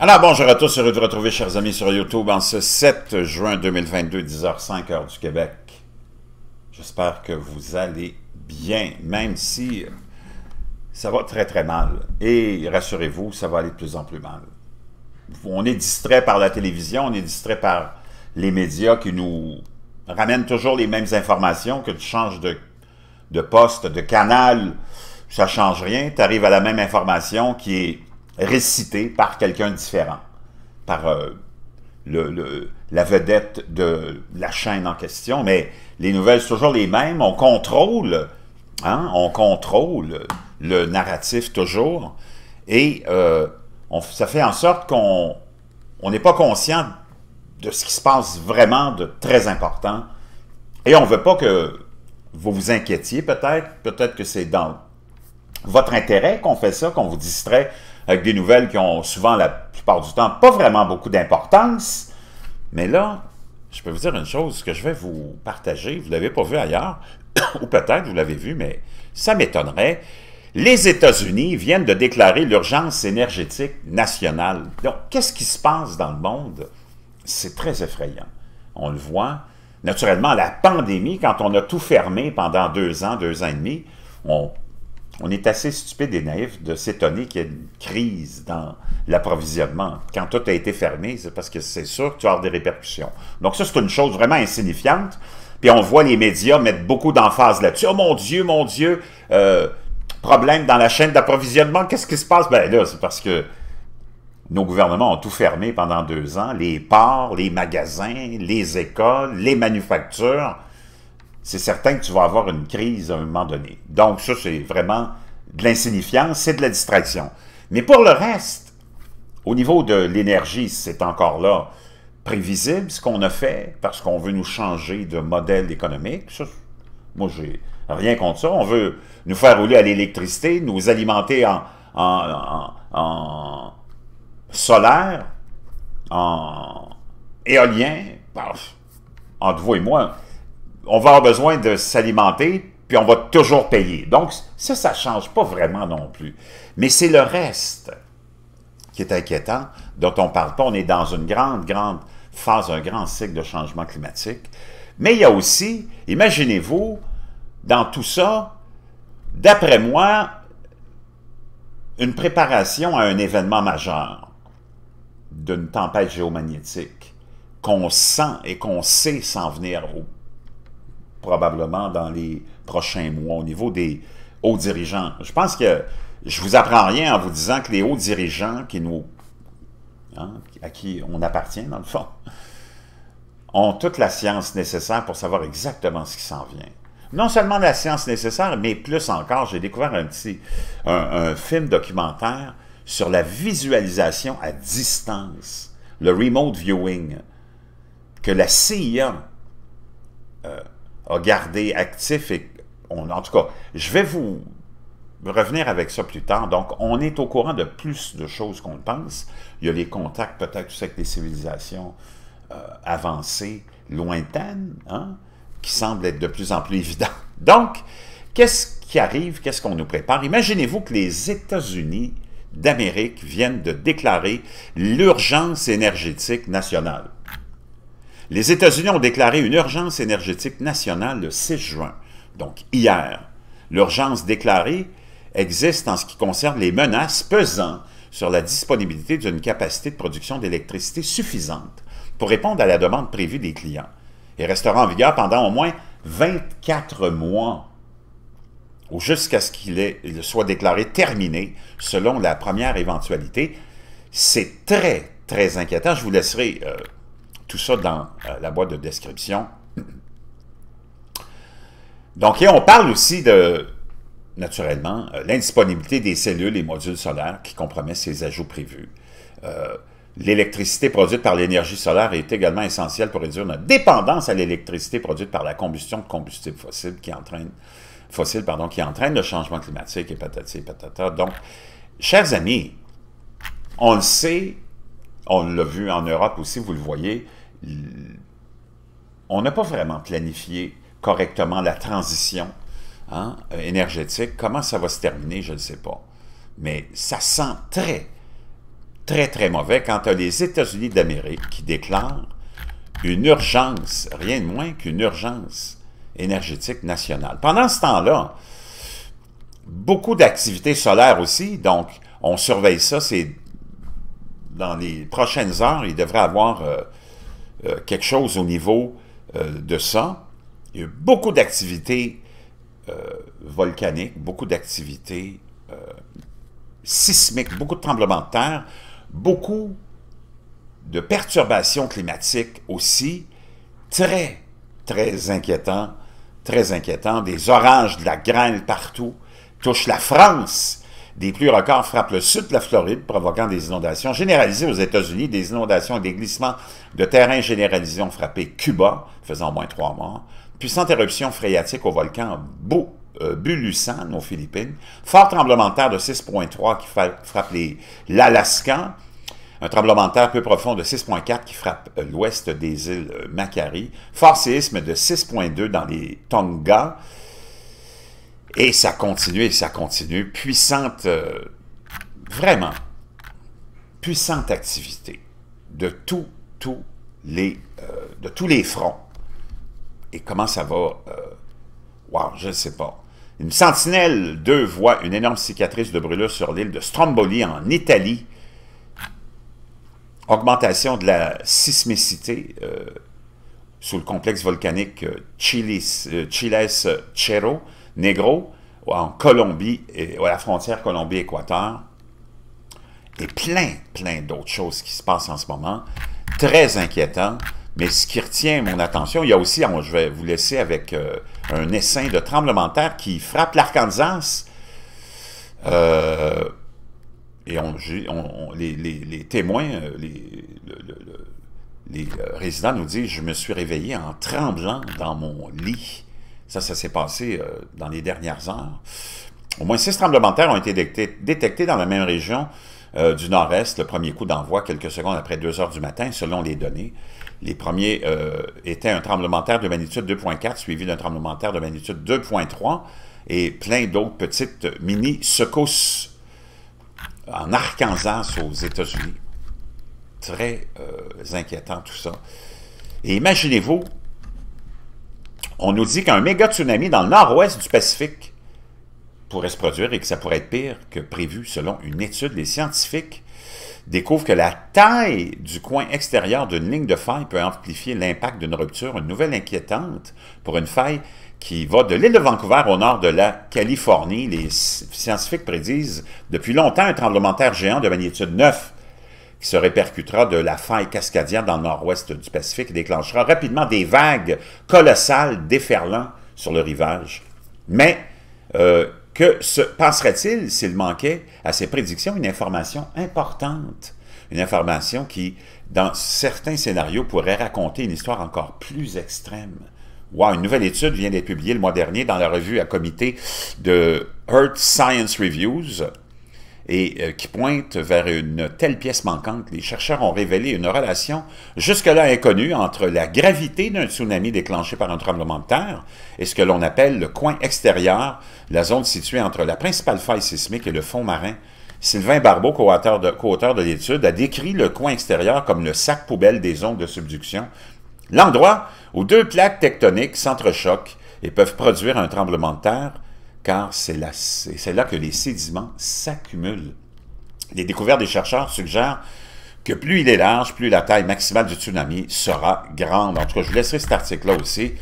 Alors bonjour à tous, heureux de retrouver chers amis sur YouTube en ce 7 juin 2022, 10h05 heure du Québec. J'espère que vous allez bien, même si ça va très très mal. Et rassurez-vous, ça va aller de plus en plus mal. On est distrait par la télévision, on est distrait par les médias qui nous ramènent toujours les mêmes informations, que tu changes de, poste, de canal, ça change rien. Tu arrives à la même information qui est récité par quelqu'un différent, par euh, la vedette de la chaîne en question. Mais les nouvelles, sont toujours les mêmes. On contrôle, hein, on contrôle le narratif toujours. Et euh, ça fait en sorte qu'on on n'est pas conscient de ce qui se passe vraiment de très important. Et on ne veut pas que vous vous inquiétiez peut-être. Peut-être que c'est dans votre intérêt qu'on fait ça, qu'on vous distrait avec des nouvelles qui ont souvent, la plupart du temps, pas vraiment beaucoup d'importance. Mais là, je peux vous dire une chose que je vais vous partager. Vous ne l'avez pas vu ailleurs, ou peut-être vous l'avez vu, mais ça m'étonnerait. Les États-Unis viennent de déclarer l'urgence énergétique nationale. Donc, qu'est-ce qui se passe dans le monde? C'est très effrayant. On le voit. Naturellement, la pandémie, quand on a tout fermé pendant deux ans, deux ans et demi, on on est assez stupide et naïf de s'étonner qu'il y ait une crise dans l'approvisionnement. Quand tout a été fermé, c'est parce que c'est sûr que tu as des répercussions. Donc ça, c'est une chose vraiment insignifiante. Puis on voit les médias mettre beaucoup d'emphase là-dessus. Oh mon Dieu, mon Dieu, euh, problème dans la chaîne d'approvisionnement, qu'est-ce qui se passe? Ben là, c'est parce que nos gouvernements ont tout fermé pendant deux ans. Les ports, les magasins, les écoles, les manufactures c'est certain que tu vas avoir une crise à un moment donné. Donc ça, c'est vraiment de l'insignifiance, c'est de la distraction. Mais pour le reste, au niveau de l'énergie, c'est encore là prévisible ce qu'on a fait parce qu'on veut nous changer de modèle économique. Ça, moi, j'ai rien contre ça. On veut nous faire rouler à l'électricité, nous alimenter en, en, solaire, en éolien. Bah, entre vous et moi, on va avoir besoin de s'alimenter, puis on va toujours payer. Donc, ça, ça ne change pas vraiment non plus. Mais c'est le reste qui est inquiétant, dont on ne parle pas. On est dans une grande, grande phase, un grand cycle de changement climatique. Mais il y a aussi, imaginez-vous, dans tout ça, d'après moi, une préparation à un événement majeur d'une tempête géomagnétique qu'on sent et qu'on sait s'en venir au probablement dans les prochains mois au niveau des hauts dirigeants. Je pense que je ne vous apprends rien en vous disant que les hauts dirigeants qui nous, hein, à qui on appartient dans le fond, ont toute la science nécessaire pour savoir exactement ce qui s'en vient. Non seulement la science nécessaire, mais plus encore, j'ai découvert un petit un, film documentaire sur la visualisation à distance, le remote viewing, que la CIA euh, a gardé actif et en tout cas, je vais vous revenir avec ça plus tard. Donc, on est au courant de plus de choses qu'on pense. Il y a les contacts peut-être avec des civilisations euh, avancées, lointaines, hein, qui semblent être de plus en plus évidents. Donc, qu'est-ce qui arrive? Qu'est-ce qu'on nous prépare? Imaginez-vous que les États-Unis d'Amérique viennent de déclarer l'urgence énergétique nationale. Les États-Unis ont déclaré une urgence énergétique nationale le 6 juin, donc hier. L'urgence déclarée existe en ce qui concerne les menaces pesant sur la disponibilité d'une capacité de production d'électricité suffisante pour répondre à la demande prévue des clients et restera en vigueur pendant au moins 24 mois ou jusqu'à ce qu'il soit déclaré terminé selon la première éventualité. C'est très, très inquiétant. Je vous laisserai euh, tout ça dans euh, la boîte de description. Donc, et on parle aussi de, naturellement, euh, l'indisponibilité des cellules et modules solaires qui compromettent ces ajouts prévus. Euh, l'électricité produite par l'énergie solaire est également essentielle pour réduire notre dépendance à l'électricité produite par la combustion de combustibles fossiles qui entraîne, fossiles, pardon, qui entraîne le changement climatique et patati patata. Donc, chers amis, on le sait, on l'a vu en Europe aussi, vous le voyez. On n'a pas vraiment planifié correctement la transition hein, énergétique. Comment ça va se terminer, je ne sais pas. Mais ça sent très, très, très mauvais quand tu les États-Unis d'Amérique qui déclarent une urgence, rien de moins qu'une urgence énergétique nationale. Pendant ce temps-là, beaucoup d'activités solaires aussi, donc on surveille ça, c'est dans les prochaines heures, il devrait avoir euh, euh, quelque chose au niveau euh, de ça. Il y a beaucoup d'activités volcaniques, beaucoup d'activités sismiques, beaucoup de tremblements de terre, beaucoup de perturbations climatiques aussi, très, très inquiétant, très inquiétant, des oranges de la grêle partout, touche la France, des pluies records frappent le sud de la Floride, provoquant des inondations généralisées aux États-Unis. Des inondations et des glissements de terrain généralisés ont frappé Cuba, faisant au moins trois morts. Puissante éruption phréatique au volcan Beau euh, Bulusan aux Philippines, fort tremblement de terre de 6.3 qui frappe l'Alaska, un tremblement de terre peu profond de 6.4 qui frappe euh, l'ouest des îles euh, Macquarie, fort séisme de 6.2 dans les Tonga, et ça continue, et ça continue. Puissante, euh, vraiment, puissante activité de les, euh, de tous les fronts. Et comment ça va? Euh, je ne sais pas. Une sentinelle deux voix, une énorme cicatrice de brûlure sur l'île de Stromboli en Italie. Augmentation de la sismicité sous le complexe volcanique Chiles, Chiles Négro, en Colombie, à la frontière Colombie-Équateur, et plein, plein d'autres choses qui se passent en ce moment, très inquiétant, mais ce qui retient mon attention, il y a aussi, je vais vous laisser avec euh, un essaim de tremblement de terre qui frappe l'Arkansas, euh, et on, les, témoins, euh, les, les résidents nous disent « Je me suis réveillé en tremblant dans mon lit ». Ça, ça s'est passé euh, dans les dernières heures. Au moins six tremblements de terre ont été détectés dans la même région euh, du nord-est, le premier coup d'envoi quelques secondes après 2 heures du matin, selon les données. Les premiers euh, étaient un tremblement de terre de magnitude 2.4, suivi d'un tremblement de terre de magnitude 2.3 et plein d'autres petites mini-secousses en Arkansas aux États-Unis. Très inquiétant tout ça. Et imaginez-vous on nous dit qu'un méga tsunami dans le nord-ouest du Pacifique pourrait se produire et que ça pourrait être pire que prévu selon une étude. Les scientifiques découvrent que la taille du coin extérieur d'une ligne de faille peut amplifier l'impact d'une rupture, une nouvelle inquiétante pour une faille qui va de l'île de Vancouver au nord de la Californie. Les scientifiques prédisent depuis longtemps un tremblement de terre géant de magnitude 9 qui se répercutera de la faille cascadienne dans le nord-ouest du Pacifique et déclenchera rapidement des vagues colossales déferlant sur le rivage. Mais euh, que se passerait-il s'il manquait à ces prédictions une information importante une information qui, dans certains scénarios, pourrait raconter une histoire encore plus extrême. Wow, une nouvelle étude vient d'être publiée le mois dernier dans la revue à comité de Earth Science Reviews, et euh, qui pointe vers une telle pièce manquante. Les chercheurs ont révélé une relation jusque-là inconnue entre la gravité d'un tsunami déclenché par un tremblement de terre et ce que l'on appelle le coin extérieur, la zone située entre la principale faille sismique et le fond marin. Sylvain Barbeau, co-auteur de, de l'étude, a décrit le coin extérieur comme le sac poubelle des ondes de subduction, l'endroit où deux plaques tectoniques s'entrechoquent et peuvent produire un tremblement de terre, car c'est là que les sédiments s'accumulent. Les découvertes des chercheurs suggèrent que plus il est large, plus la taille maximale du tsunami sera grande. En tout cas, je vous laisserai cet article-là aussi.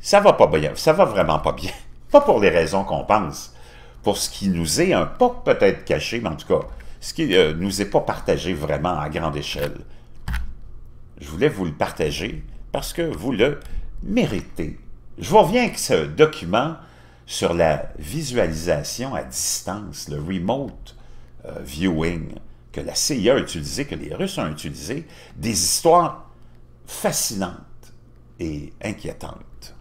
Ça va pas bien, ça va vraiment pas bien. Pas pour les raisons qu'on pense, pour ce qui nous est un peu peut-être caché, mais en tout cas, ce qui ne euh, nous est pas partagé vraiment à grande échelle. Je voulais vous le partager parce que vous le méritez. Je vous reviens avec ce document sur la visualisation à distance, le remote euh, viewing que la CIA a utilisé, que les Russes ont utilisé, des histoires fascinantes et inquiétantes.